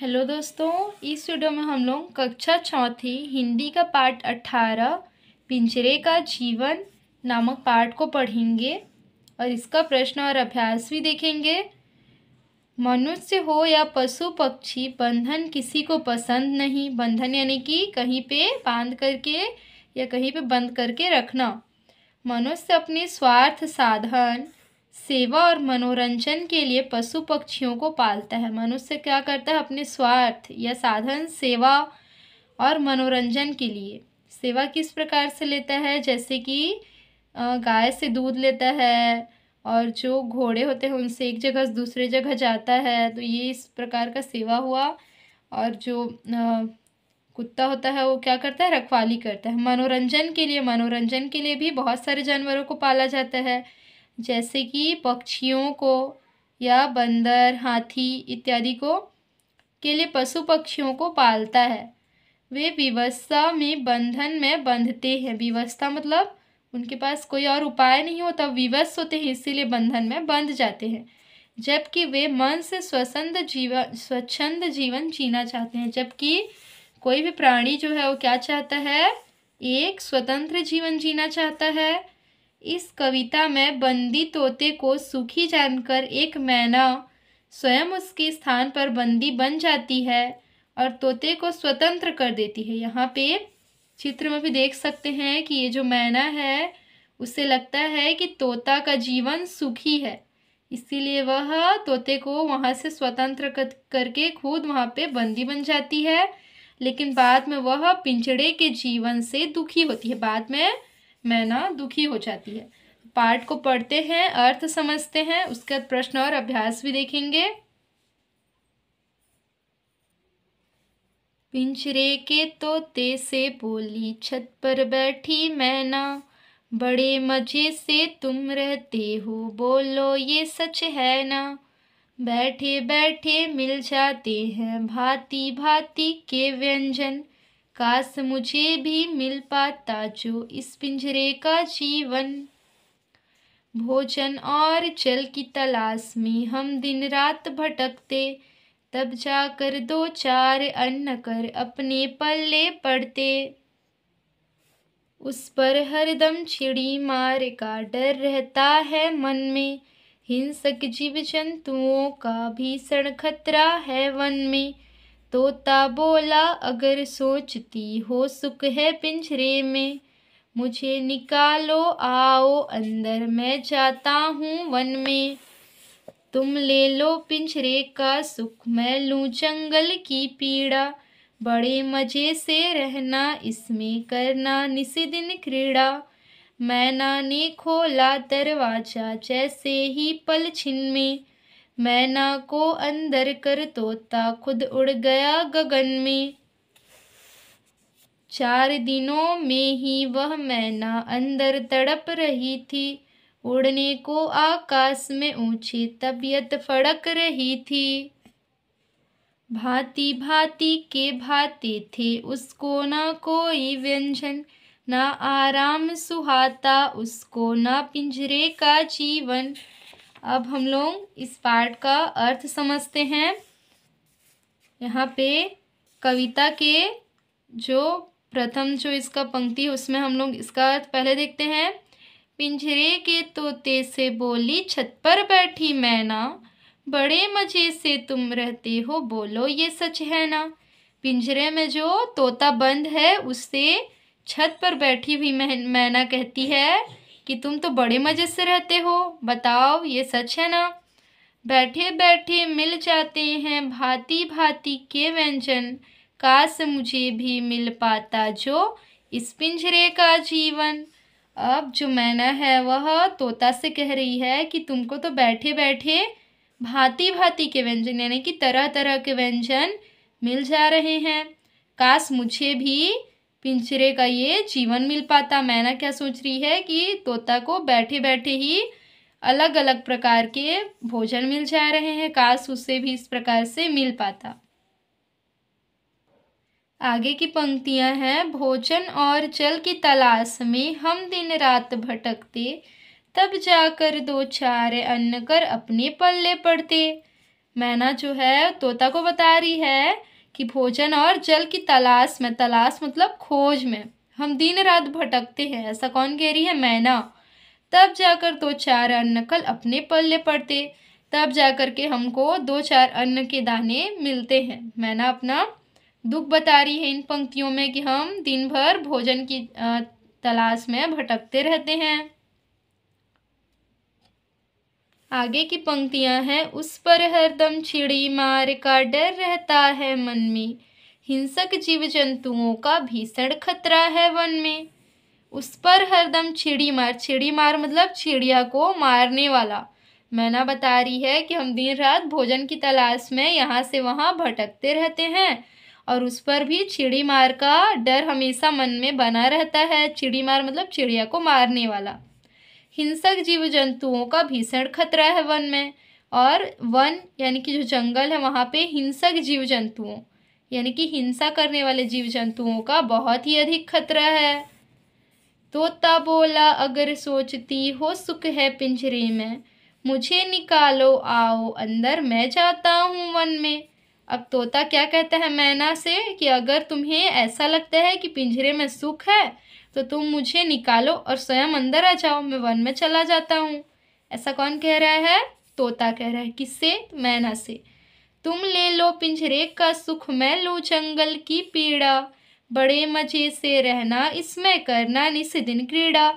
hello दोस्तों इस video में हम लोग कक्षा चौथी हिंदी का पाठ अट्ठारह पिंजरे का जीवन नामक पाठ को पढ़ेंगे और इसका प्रश्न और अभ्यास भी देखेंगे मनुष्य हो या पशु पक्षी बंधन किसी को पसंद नहीं बंधन यानी कि कहीं पे बांध करके या कहीं पे बंद करके रखना मनुष्य अपने स्वार्थ साधन सेवा और मनोरंजन के लिए पशु पक्षियों को पालता है मनुष्य क्या करता है अपने स्वार्थ या साधन सेवा और मनोरंजन के लिए सेवा किस प्रकार से लेता है जैसे कि गाय से दूध लेता है और जो घोड़े होते हैं उनसे एक जगह से दूसरे जगह जाता है तो ये इस प्रकार का सेवा हुआ और जो कुत्ता होता है वो क्या करता है रखवाली करता है मनोरंजन के लिए मनोरंजन के लिए भी बहुत सारे जानवरों को पाला जाता है जैसे कि पक्षियों को या बंदर हाथी इत्यादि को के लिए पशु पक्षियों को पालता है वे विवस्था में बंधन में बंधते हैं विवस्था मतलब उनके पास कोई और उपाय नहीं होता विवश होते हैं इसीलिए बंधन में बंध जाते हैं जबकि वे मन से स्वसंद जीवन स्वच्छंद जीवन जीना चाहते हैं जबकि कोई भी प्राणी जो है वो क्या चाहता है एक स्वतंत्र जीवन जीना चाहता है इस कविता में बंदी तोते को सुखी जानकर एक मैना स्वयं उसके स्थान पर बंदी बन जाती है और तोते को स्वतंत्र कर देती है यहाँ पे चित्र में भी देख सकते हैं कि ये जो मैना है उसे लगता है कि तोता का जीवन सुखी है इसीलिए वह तोते को वहाँ से स्वतंत्र कर, करके खुद वहाँ पे बंदी बन जाती है लेकिन बाद में वह पिंजड़े के जीवन से दुखी होती है बाद में मैं ना दुखी हो जाती है पाठ को पढ़ते हैं अर्थ समझते हैं उसके बाद प्रश्न और अभ्यास भी देखेंगे पिंजरे के तोते से बोली छत पर बैठी ना बड़े मजे से तुम रहते हो बोलो ये सच है ना बैठे बैठे मिल जाते हैं भांति भांति के व्यंजन काश मुझे भी मिल पाता जो इस पिंजरे का जीवन भोजन और जल की तलाश में हम दिन रात भटकते तब जाकर दो चार अन्न कर अपने पल्ले पड़ते उस पर हरदम छिड़ी मार का डर रहता है मन में हिंसक जीव जंतुओं का भीषण खतरा है वन में तोता बोला अगर सोचती हो सुख है पिंजरे में मुझे निकालो आओ अंदर मैं जाता हूँ वन में तुम ले लो पिंजरे का सुख मैं लूँ जंगल की पीड़ा बड़े मज़े से रहना इसमें करना निस्दिन क्रीड़ा मैना ने खोला दरवाजा जैसे ही पल छिन में मैना को अंदर कर तोता खुद उड़ गया गगन में चार दिनों में ही वह मैना अंदर तड़प रही थी उड़ने को आकाश में ऊंची तबीयत फड़क रही थी भांति भांति के भाते थे उसको ना कोई व्यंजन ना आराम सुहाता उसको ना पिंजरे का जीवन अब हम लोग इस पार्ट का अर्थ समझते हैं यहाँ पे कविता के जो प्रथम जो इसका पंक्ति उसमें हम लोग इसका अर्थ पहले देखते हैं पिंजरे के तोते से बोली छत पर बैठी मैना बड़े मज़े से तुम रहते हो बोलो ये सच है ना पिंजरे में जो तोता बंद है उससे छत पर बैठी हुई मैना कहती है कि तुम तो बड़े मज़े से रहते हो बताओ ये सच है ना बैठे बैठे मिल जाते हैं भांति भांति के व्यंजन काश मुझे भी मिल पाता जो इस पिंजरे का जीवन अब जो मैना है वह तोता से कह रही है कि तुमको तो बैठे बैठे भांति भांति के व्यंजन यानी कि तरह तरह के व्यंजन मिल जा रहे हैं काश मुझे भी पिंजरे का ये जीवन मिल पाता मैना क्या सोच रही है कि तोता को बैठे बैठे ही अलग अलग प्रकार के भोजन मिल जा रहे हैं काश उसे भी इस प्रकार से मिल पाता आगे की पंक्तियां हैं भोजन और जल की तलाश में हम दिन रात भटकते तब जाकर दो चार अन्न कर अपने पल्ले पड़ते मैना जो है तोता को बता रही है कि भोजन और जल की तलाश में तलाश मतलब खोज में हम दिन रात भटकते हैं ऐसा कौन कह रही है मैना तब जाकर दो चार अन्न कल अपने पल्ले पड़ते तब जाकर के हमको दो चार अन्न के दाने मिलते हैं मैना अपना दुख बता रही है इन पंक्तियों में कि हम दिन भर भोजन की तलाश में भटकते रहते हैं आगे की पंक्तियां हैं उस पर हरदम छिड़ी मार का डर रहता है मन में हिंसक जीव जंतुओं का भीषण खतरा है वन में उस पर हरदम छिड़ी मार छिड़ी मार मतलब चिड़िया को मारने वाला मैना बता रही है कि हम दिन रात भोजन की तलाश में यहाँ से वहाँ भटकते रहते हैं और उस पर भी चिड़ी मार का डर हमेशा मन में बना रहता है चिड़ी मार मतलब चिड़िया को मारने वाला हिंसक जीव जंतुओं का भीषण खतरा है वन में और वन यानी कि जो जंगल है वहाँ पे हिंसक जीव जंतुओं यानी कि हिंसा करने वाले जीव जंतुओं का बहुत ही अधिक खतरा है तोता बोला अगर सोचती हो सुख है पिंजरे में मुझे निकालो आओ अंदर मैं जाता हूँ वन में अब तोता क्या कहता है मैना से कि अगर तुम्हें ऐसा लगता है कि पिंजरे में सुख है तो तुम मुझे निकालो और स्वयं अंदर आ जाओ मैं वन में चला जाता हूँ ऐसा कौन कह रहा है तोता कह रहा है किससे मैना से तुम ले लो पिंजरे का सुख मैं लो जंगल की पीड़ा बड़े मज़े से रहना इसमें करना निस दिन क्रीड़ा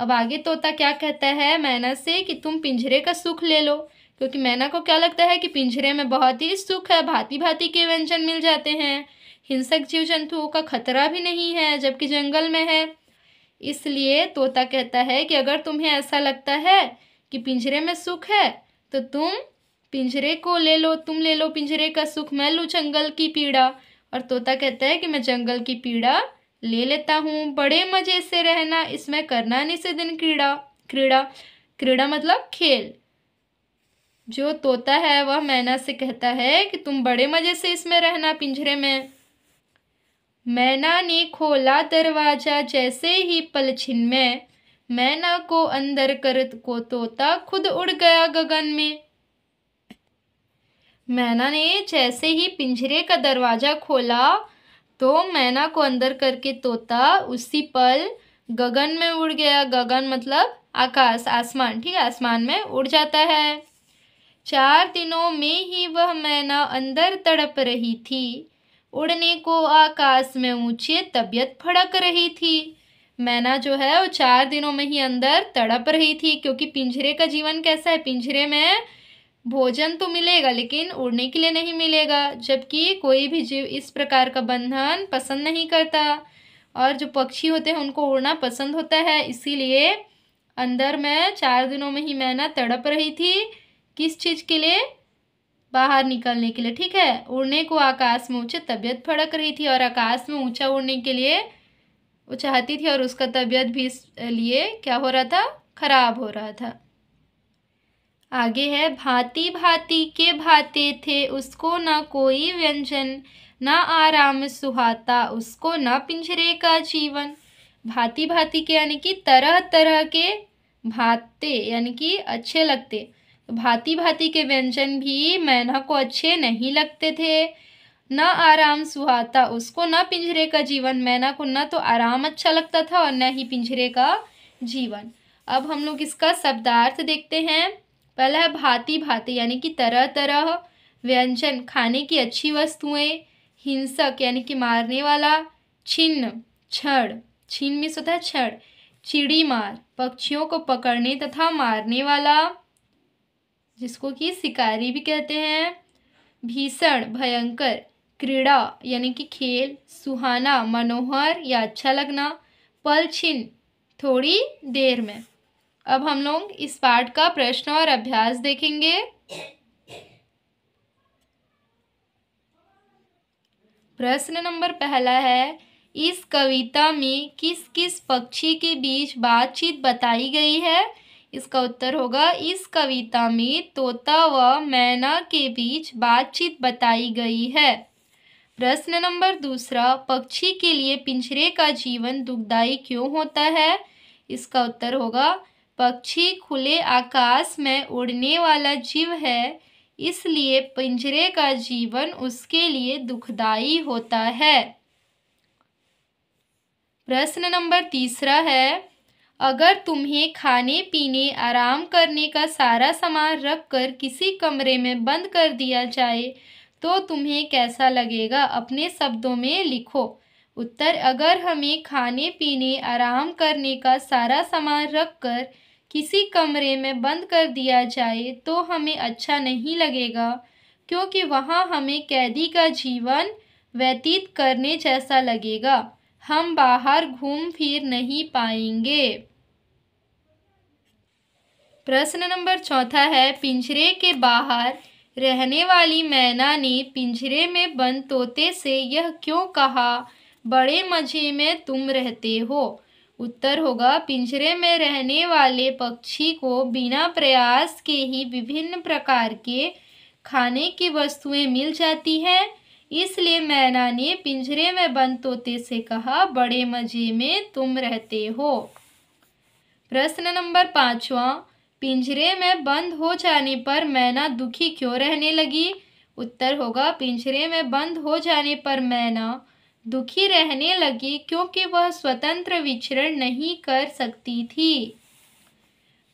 अब आगे तोता क्या कहता है मैना से कि तुम पिंजरे का सुख ले लो क्योंकि मैना को क्या लगता है कि पिंजरे में बहुत ही सुख है भांति भांति के व्यंजन मिल जाते हैं हिंसक जीव जंतुओं का खतरा भी नहीं है जबकि जंगल में है इसलिए तोता कहता है कि अगर तुम्हें ऐसा लगता है कि पिंजरे में सुख है तो तुम पिंजरे को ले लो तुम ले लो पिंजरे का सुख मैं लूँ जंगल की पीड़ा और तोता कहता है कि मैं जंगल की पीड़ा ले लेता हूँ बड़े मज़े से रहना इसमें करना निसे दिन क्रीड़ा क्रीड़ा क्रीड़ा मतलब खेल जो तोता है वह मैना से कहता है कि तुम बड़े मज़े से इसमें रहना पिंजरे में मैना ने खोला दरवाज़ा जैसे ही पलछिन में मैना को अंदर कर को तोता खुद उड़ गया गगन में मैना ने जैसे ही पिंजरे का दरवाज़ा खोला तो मैना को अंदर करके तोता उसी पल गगन में उड़ गया गगन मतलब आकाश आसमान ठीक है आसमान में उड़ जाता है चार दिनों में ही वह मैना अंदर तड़प रही थी उड़ने को आकाश में ऊंचे तबीयत फड़क रही थी मैना जो है वो चार दिनों में ही अंदर तड़प रही थी क्योंकि पिंजरे का जीवन कैसा है पिंजरे में भोजन तो मिलेगा लेकिन उड़ने के लिए नहीं मिलेगा जबकि कोई भी जीव इस प्रकार का बंधन पसंद नहीं करता और जो पक्षी होते हैं उनको उड़ना पसंद होता है इसीलिए अंदर में चार दिनों में ही मैना तड़प रही थी किस चीज़ के लिए बाहर निकलने के लिए ठीक है उड़ने को आकाश में ऊँचे तबीयत फड़क रही थी और आकाश में ऊँचा उड़ने के लिए वो चाहती थी और उसका तबियत भी इस लिए क्या हो रहा था खराब हो रहा था आगे है भांति भांति के भाते थे उसको ना कोई व्यंजन ना आराम सुहाता उसको ना पिंजरे का जीवन भांति भांति के यानी कि तरह तरह के भाते यानी कि अच्छे लगते भांति भांति के व्यंजन भी मैना को अच्छे नहीं लगते थे न आराम सुहाता उसको न पिंजरे का जीवन मैना को न तो आराम अच्छा लगता था और न ही पिंजरे का जीवन अब हम लोग इसका शब्दार्थ देखते हैं पहला है भांति भांति यानी कि तरह तरह व्यंजन खाने की अच्छी वस्तुएं हिंसक यानी कि मारने वाला छिन्न छड़ छिन्न में होता है छड़ चिड़ी मार पक्षियों को पकड़ने तथा मारने वाला जिसको कि शिकारी भी कहते हैं भीषण भयंकर क्रीड़ा यानी कि खेल सुहाना मनोहर या अच्छा लगना पल छिन थोड़ी देर में अब हम लोग इस पाठ का प्रश्न और अभ्यास देखेंगे प्रश्न नंबर पहला है इस कविता में किस किस पक्षी के बीच बातचीत बताई गई है इसका उत्तर होगा इस कविता में तोता व मैना के बीच बातचीत बताई गई है प्रश्न नंबर दूसरा पक्षी के लिए पिंजरे का जीवन दुखदायी क्यों होता है इसका उत्तर होगा पक्षी खुले आकाश में उड़ने वाला जीव है इसलिए पिंजरे का जीवन उसके लिए दुखदायी होता है प्रश्न नंबर तीसरा है अगर तुम्हें खाने पीने आराम करने का सारा सामान रख कर किसी कमरे में बंद कर दिया जाए तो तुम्हें कैसा लगेगा अपने शब्दों में लिखो उत्तर अगर हमें खाने पीने आराम करने का सारा सामान रख कर किसी कमरे में बंद कर दिया जाए तो हमें अच्छा नहीं लगेगा क्योंकि वहाँ हमें कैदी का जीवन व्यतीत करने जैसा लगेगा हम बाहर घूम फिर नहीं पाएंगे प्रश्न नंबर चौथा है पिंजरे के बाहर रहने वाली मैना ने पिंजरे में बंद तोते से यह क्यों कहा बड़े मज़े में तुम रहते हो उत्तर होगा पिंजरे में रहने वाले पक्षी को बिना प्रयास के ही विभिन्न प्रकार के खाने की वस्तुएं मिल जाती हैं इसलिए मैना ने पिंजरे में बंद तोते से कहा बड़े मज़े में तुम रहते हो प्रश्न नंबर पाँचवा पिंजरे में बंद हो जाने पर मैना दुखी क्यों रहने लगी उत्तर होगा पिंजरे में बंद हो जाने पर मैना दुखी रहने लगी क्योंकि वह स्वतंत्र विचरण नहीं कर सकती थी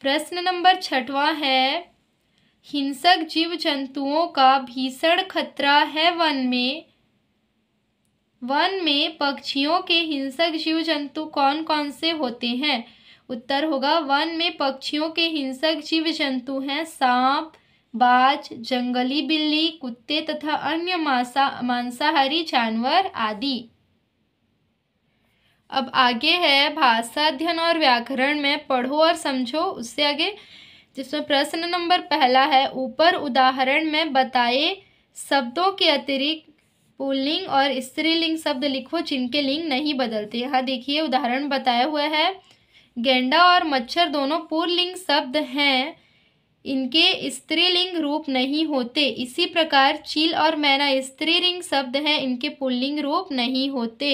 प्रश्न नंबर छठवा है हिंसक जीव जंतुओं का भीषण खतरा है वन में वन में पक्षियों के हिंसक जीव जंतु कौन कौन से होते हैं उत्तर होगा वन में पक्षियों के हिंसक जीव जंतु हैं सांप बाज जंगली बिल्ली कुत्ते तथा अन्य मांसा मांसाहारी जानवर आदि अब आगे है भाषा अध्ययन और व्याकरण में पढ़ो और समझो उससे आगे जिसमें प्रश्न नंबर पहला है ऊपर उदाहरण में बताए शब्दों के अतिरिक्त पुल्लिंग और स्त्रीलिंग शब्द लिखो जिनके लिंग नहीं बदलते यहाँ देखिए उदाहरण बताया हुआ है गेंडा और मच्छर दोनों पुल्लिंग शब्द हैं इनके स्त्रीलिंग रूप नहीं होते इसी प्रकार चील और मैना स्त्रीलिंग शब्द हैं इनके पुल्लिंग रूप नहीं होते